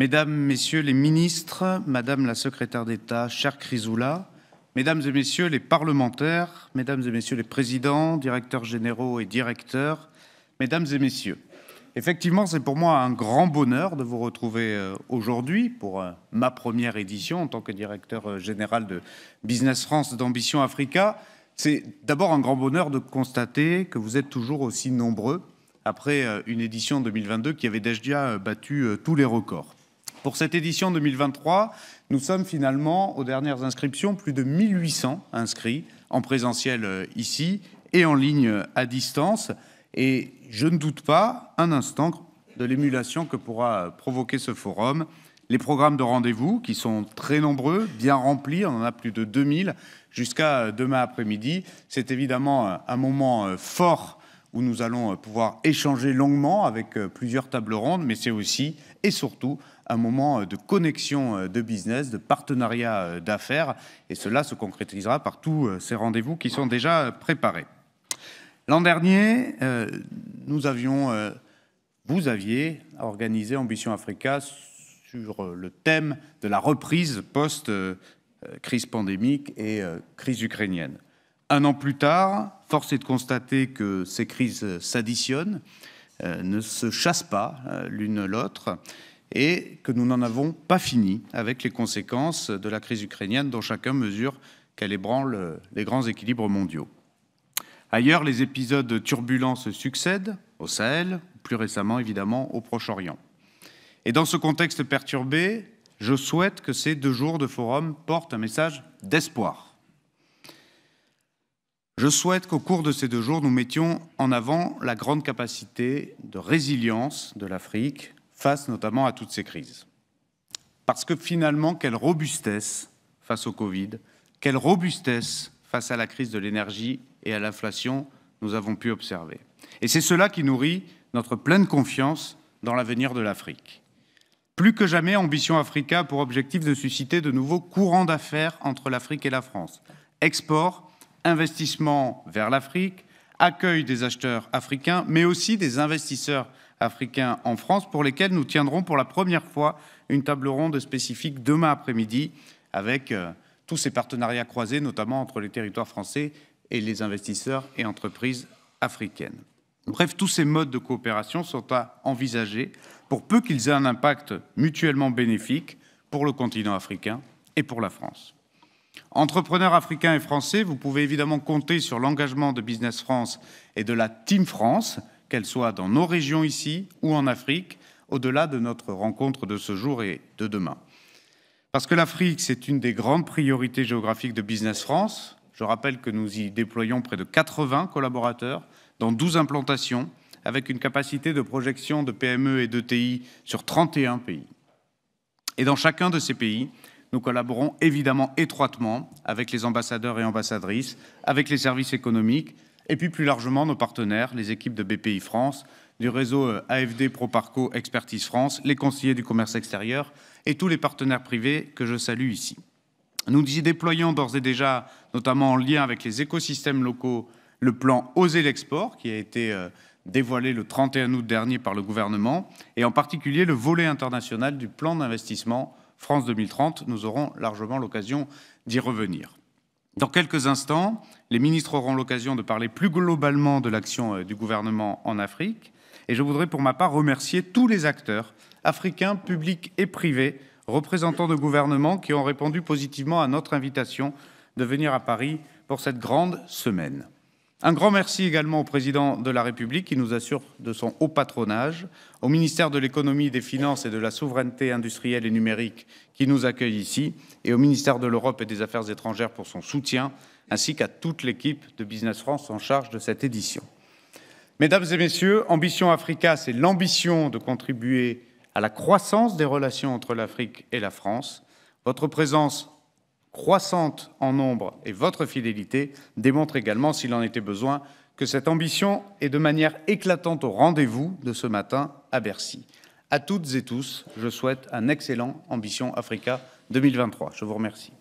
Mesdames, Messieurs les ministres, Madame la secrétaire d'État, chère Crisoula, Mesdames et Messieurs les parlementaires, Mesdames et Messieurs les présidents, directeurs généraux et directeurs, Mesdames et Messieurs, effectivement, c'est pour moi un grand bonheur de vous retrouver euh, aujourd'hui pour euh, ma première édition en tant que directeur euh, général de Business France d'Ambition Africa. C'est d'abord un grand bonheur de constater que vous êtes toujours aussi nombreux après une édition 2022 qui avait déjà battu tous les records. Pour cette édition 2023, nous sommes finalement, aux dernières inscriptions, plus de 1800 inscrits en présentiel euh, ici et en ligne à distance. Et je ne doute pas un instant de l'émulation que pourra provoquer ce forum. Les programmes de rendez-vous, qui sont très nombreux, bien remplis, on en a plus de 2000 jusqu'à demain après-midi. C'est évidemment un moment euh, fort où nous allons euh, pouvoir échanger longuement avec euh, plusieurs tables rondes, mais c'est aussi et surtout un moment euh, de connexion de business, de partenariat d'affaires, et cela se concrétisera par tous ces rendez-vous qui sont déjà préparés. L'an dernier, nous avions, vous aviez organisé Ambition Africa sur le thème de la reprise post-crise pandémique et crise ukrainienne. Un an plus tard, Force est de constater que ces crises s'additionnent, euh, ne se chassent pas euh, l'une l'autre, et que nous n'en avons pas fini avec les conséquences de la crise ukrainienne dont chacun mesure qu'elle ébranle euh, les grands équilibres mondiaux. Ailleurs, les épisodes turbulents se succèdent, au Sahel, plus récemment évidemment au Proche-Orient. Et dans ce contexte perturbé, je souhaite que ces deux jours de forum portent un message d'espoir je souhaite qu'au cours de ces deux jours, nous mettions en avant la grande capacité de résilience de l'Afrique face notamment à toutes ces crises. Parce que finalement, quelle robustesse face au Covid, quelle robustesse face à la crise de l'énergie et à l'inflation nous avons pu observer. Et c'est cela qui nourrit notre pleine confiance dans l'avenir de l'Afrique. Plus que jamais, Ambition Africa a pour objectif de susciter de nouveaux courants d'affaires entre l'Afrique et la France. Export, investissement vers l'Afrique, accueil des acheteurs africains, mais aussi des investisseurs africains en France, pour lesquels nous tiendrons pour la première fois une table ronde spécifique demain après-midi avec euh, tous ces partenariats croisés, notamment entre les territoires français et les investisseurs et entreprises africaines. Bref, tous ces modes de coopération sont à envisager pour peu qu'ils aient un impact mutuellement bénéfique pour le continent africain et pour la France. Entrepreneurs africains et français, vous pouvez évidemment compter sur l'engagement de Business France et de la Team France, qu'elle soit dans nos régions ici ou en Afrique, au-delà de notre rencontre de ce jour et de demain. Parce que l'Afrique, c'est une des grandes priorités géographiques de Business France. Je rappelle que nous y déployons près de 80 collaborateurs dans 12 implantations, avec une capacité de projection de PME et d'ETI sur 31 pays. Et dans chacun de ces pays, nous collaborons évidemment étroitement avec les ambassadeurs et ambassadrices, avec les services économiques et puis plus largement nos partenaires, les équipes de BPI France, du réseau euh, AFD Proparco Expertise France, les conseillers du commerce extérieur et tous les partenaires privés que je salue ici. Nous y déployons d'ores et déjà, notamment en lien avec les écosystèmes locaux, le plan Oser l'export qui a été euh, dévoilé le 31 août dernier par le gouvernement et en particulier le volet international du plan d'investissement France 2030. Nous aurons largement l'occasion d'y revenir. Dans quelques instants, les ministres auront l'occasion de parler plus globalement de l'action euh, du gouvernement en Afrique. Et je voudrais pour ma part remercier tous les acteurs, africains, publics et privés, représentants de gouvernement qui ont répondu positivement à notre invitation de venir à Paris pour cette grande semaine. Un grand merci également au président de la République qui nous assure de son haut patronage, au ministère de l'économie, des finances et de la souveraineté industrielle et numérique qui nous accueille ici, et au ministère de l'Europe et des Affaires étrangères pour son soutien, ainsi qu'à toute l'équipe de Business France en charge de cette édition. Mesdames et Messieurs, Ambition Africa, c'est l'ambition de contribuer à la croissance des relations entre l'Afrique et la France. Votre présence croissante en nombre et votre fidélité démontrent également, s'il en était besoin, que cette ambition est de manière éclatante au rendez-vous de ce matin à Bercy. À toutes et tous, je souhaite un excellent Ambition Africa 2023. Je vous remercie.